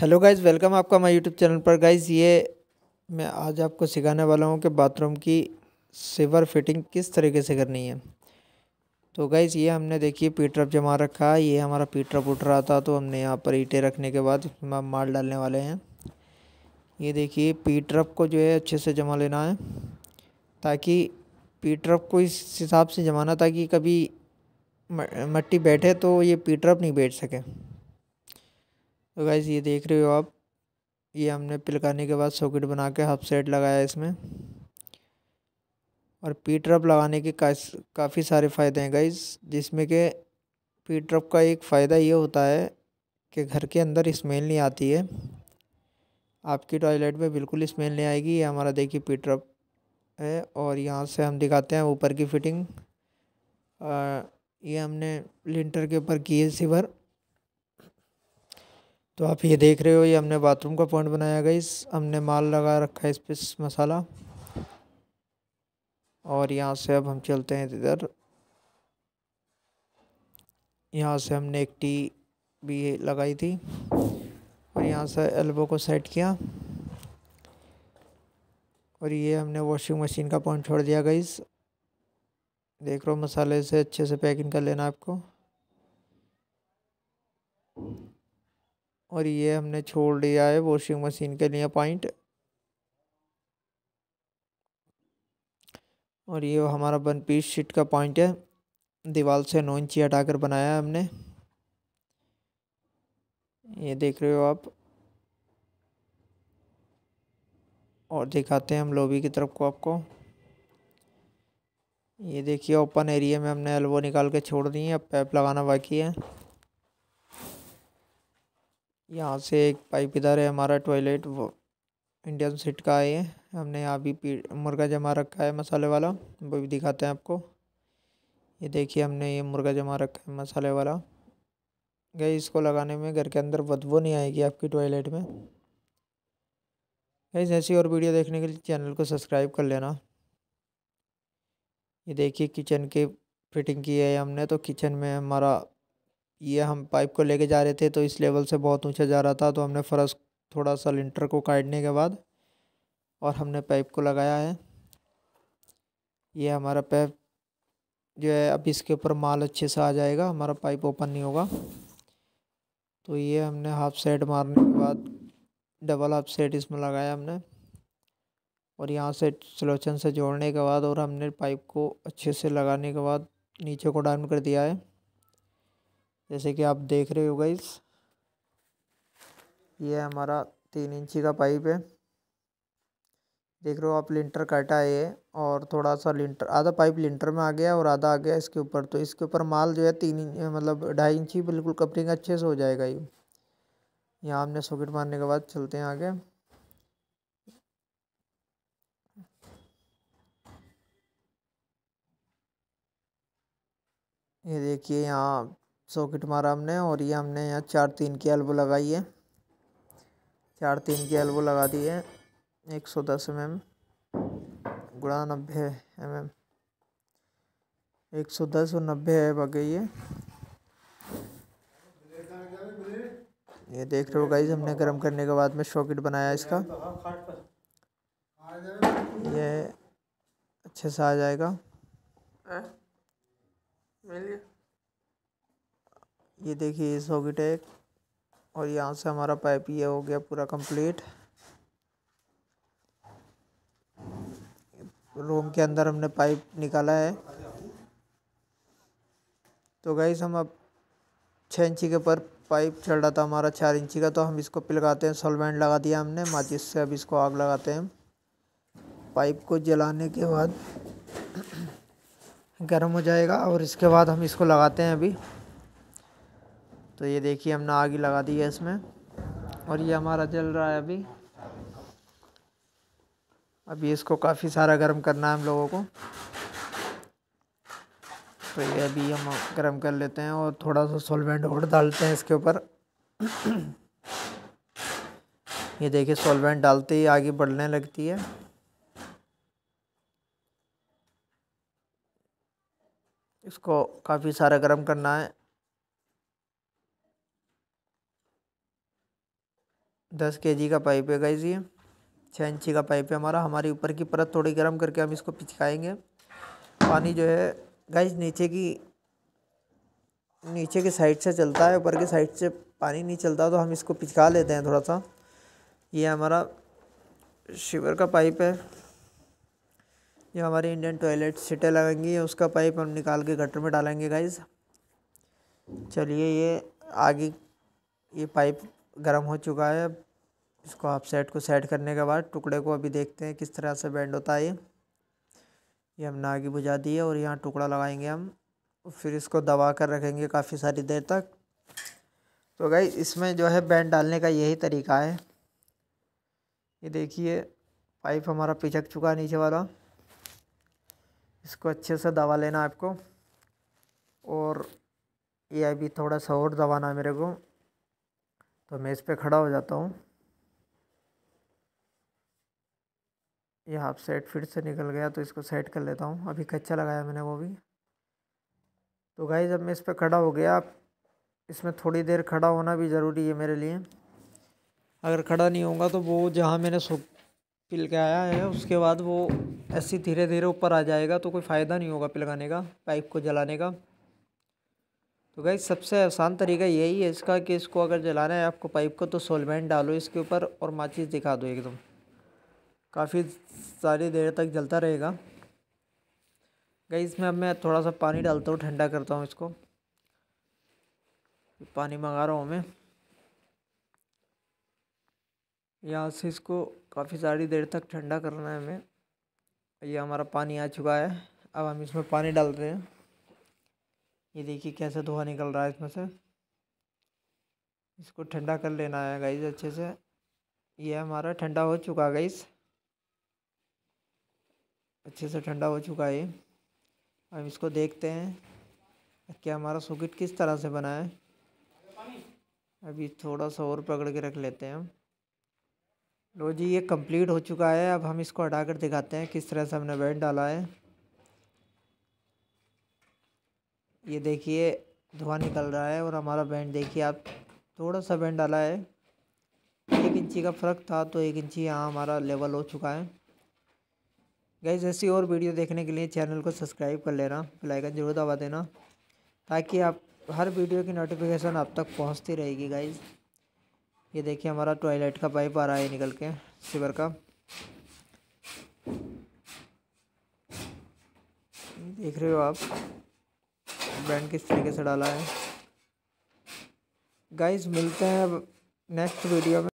hello guys welcome आपका my YouTube channel पर guys ये मैं आज आपको सिखाने वाला हूँ कि बाथरूम की सिवर फिटिंग किस तरीके से करनी है तो गाइज़ ये हमने देखिए पीटरप जमा रखा है ये हमारा पीटरप उठ रहा था तो हमने यहाँ पर ईंटें रखने के बाद इसमें माल डालने वाले हैं ये देखिए पीटरप को जो है अच्छे से जमा लेना है ताकि पीटरप को इस हिसाब से जमाना ताकि कभी मट्टी बैठे तो ये पीटरअप नहीं बैठ सके तो गाइज़ ये देख रहे हो आप ये हमने पिलकाने के बाद सॉकेट बना के हाफ सेट लगाया इसमें और पी ट्रप लगाने के काफ़ी सारे फ़ायदे हैं गाइज़ जिसमें के पी ट्रप का एक फ़ायदा ये होता है कि घर के अंदर स्मेल नहीं आती है आपकी टॉयलेट में बिल्कुल स्मेल नहीं आएगी ये हमारा देखिए पी ट्रप है और यहाँ से हम दिखाते हैं ऊपर की फिटिंग आ, ये हमने लिंटर के ऊपर की है सिवर तो आप ये देख रहे हो ये हमने बाथरूम का पॉइंट बनाया इस हमने माल लगा रखा है इस पर मसाला और यहाँ से अब हम चलते हैं इधर यहाँ से हमने एक टी भी लगाई थी और यहाँ से एल्बो को सेट किया और ये हमने वॉशिंग मशीन का पॉइंट छोड़ दिया गई देख रहे हो मसाले से अच्छे से पैकिंग कर लेना आपको और ये हमने छोड़ दिया है वॉशिंग मशीन के लिए पॉइंट और ये हमारा वन पीस शीट का पॉइंट है दीवार से नौ इंची हटाकर बनाया है हमने ये देख रहे हो आप और दिखाते हैं हम लोबी की तरफ को आपको ये देखिए ओपन एरिया में हमने एल्बो निकाल के छोड़ दी है अब पैप लगाना बाकी है यहाँ से एक पाइप इधर है हमारा टॉयलेट वो इंडियन सीट का है ये हमने यहाँ भी मुर्गा जमा रखा है मसाले वाला वो भी दिखाते हैं आपको ये देखिए हमने ये मुर्गा जमा रखा है मसाले वाला गई इसको लगाने में घर के अंदर बदबू नहीं आएगी आपकी टॉयलेट में गई ऐसी और वीडियो देखने के लिए चैनल को सब्सक्राइब कर लेना ये देखिए किचन की फिटिंग की है हमने तो किचन में हमारा ये हम पाइप को लेके जा रहे थे तो इस लेवल से बहुत ऊंचा जा रहा था तो हमने फर्श थोड़ा सा लिंटर को काटने के बाद और हमने पाइप को लगाया है ये हमारा पाइप जो है अब इसके ऊपर माल अच्छे से आ जाएगा हमारा पाइप ओपन नहीं होगा तो ये हमने हाफ सेट मारने के बाद डबल हाफ सेट इसमें लगाया हमने और यहाँ से सलोचन से जोड़ने के बाद और हमने पाइप को अच्छे से लगाने के बाद नीचे को डाउन कर दिया है जैसे कि आप देख रहे हो गई ये हमारा तीन इंची का पाइप है देख रहे हो आप लिंटर काटा है ये और थोड़ा सा लिंटर आधा पाइप लिंटर में आ गया और आधा आ गया इसके ऊपर तो इसके ऊपर माल जो है तीन मतलब ढाई इंची बिल्कुल कपड़िंग अच्छे से हो जाएगा ये यहाँ हमने सॉकेट मारने के बाद चलते हैं आगे ये देखिए यहाँ सॉकेट मारा हमने और ये हमने यहाँ चार तीन की एल्बो लगाई है चार तीन की एल्बो लगा दी है एक सौ दस एम एम गुड़ा नब्बे एम एम एक सौ दस और नब्बे है गई ये ये देख रहे हो गाइज हमने गर्म करने के बाद में सॉकेट बनाया इसका ये अच्छे से आ जाएगा हाँ, ये देखिए ये सॉकेट है और यहाँ से हमारा पाइप ये हो गया पूरा कंप्लीट रूम के अंदर हमने पाइप निकाला है तो गई हम अब छः इंची के पर पाइप चल रहा था हमारा चार इंची का तो हम इसको पिलगाते हैं सॉल्वेंट लगा दिया हमने माचिस से अब इसको आग लगाते हैं पाइप को जलाने के बाद गर्म हो जाएगा और इसके बाद हम इसको लगाते हैं अभी तो ये देखिए हमने आग लगा दी है इसमें और ये हमारा जल रहा है अभी अभी इसको काफ़ी सारा गर्म करना है हम लोगों को तो ये अभी हम गर्म कर लेते हैं और थोड़ा सा सॉल्वेंट और डालते हैं इसके ऊपर ये देखिए सॉल्वेंट डालते ही आगे बढ़ने लगती है इसको काफ़ी सारा गर्म करना है दस के जी का पाइप है गाइज़ ये छः इंची का पाइप है हमारा हमारी ऊपर की परत थोड़ी गर्म करके हम इसको पिचकाएंगे पानी जो है गाइज नीचे की नीचे की साइड से चलता है ऊपर की साइड से पानी नहीं चलता तो हम इसको पिचका लेते हैं थोड़ा सा ये हमारा शिवर का पाइप है ये हमारी इंडियन टॉयलेट सीटें लगेंगी उसका पाइप हम निकाल के गटर में डालेंगे गाइज चलिए ये आगे ये पाइप गर्म हो चुका है इसको आप सेट को सेट करने के बाद टुकड़े को अभी देखते हैं किस तरह से बैंड होता है ये हमने आगे बुझा दी है और यहाँ टुकड़ा लगाएंगे हम फिर इसको दबा कर रखेंगे काफ़ी सारी देर तक तो गई इसमें जो है बैंड डालने का यही तरीका है ये देखिए पाइप हमारा पिचक चुका है नीचे वाला इसको अच्छे से दबा लेना आपको और ये अभी थोड़ा सा और दबाना है मेरे को तो मैं इस पर खड़ा हो जाता हूँ ये हाफ सेट फिर से निकल गया तो इसको सेट कर लेता हूँ अभी कच्चा लगाया मैंने वो भी तो गाई जब मैं इस पर खड़ा हो गया इसमें थोड़ी देर खड़ा होना भी ज़रूरी है मेरे लिए अगर खड़ा नहीं होगा तो वो जहाँ मैंने सो पिलकाया है उसके बाद वो ऐसे धीरे धीरे ऊपर आ जाएगा तो कोई फ़ायदा नहीं होगा पिलगाने का पाइप को जलाने का तो गई सबसे आसान तरीका यही है इसका कि इसको अगर जलाना है आपको पाइप को तो सोलमेंट डालो इसके ऊपर और माचिस दिखा दो एकदम काफ़ी सारी देर तक जलता रहेगा गई इसमें अब मैं थोड़ा सा पानी डालता हूँ ठंडा करता हूँ इसको पानी मंगा रहा हूँ मैं यहाँ से इसको काफ़ी सारी देर तक ठंडा करना है हमें ये हमारा पानी आ चुका है अब हम इसमें पानी डाल रहे हैं ये देखिए कैसे धुआं निकल रहा है इसमें से इसको ठंडा कर लेना है गाइस अच्छे से ये हमारा ठंडा हो चुका है गाइस अच्छे से ठंडा हो चुका है हम इसको देखते हैं कि हमारा सॉकेट किस तरह से बना है अभी थोड़ा सा और पकड़ के रख लेते हैं हम लो जी ये कंप्लीट हो चुका है अब हम इसको हटा कर दिखाते हैं किस तरह से हमने बैंड डाला है ये देखिए धुआं निकल रहा है और हमारा बैंड देखिए आप थोड़ा सा बैंड डाला है एक इंची का फ़र्क था तो एक इंची यहाँ हमारा लेवल हो चुका है गैस ऐसी और वीडियो देखने के लिए चैनल को सब्सक्राइब कर लेना बेलाइकन जरूर दबा देना ताकि आप हर वीडियो की नोटिफिकेशन आप तक पहुँचती रहेगी गाइज ये देखिए हमारा टॉयलेट का पाइप आ रहा है निकल के सिवर का देख रहे हो आप ब्रांड किस तरीके से डाला है गाइस मिलते हैं नेक्स्ट वीडियो में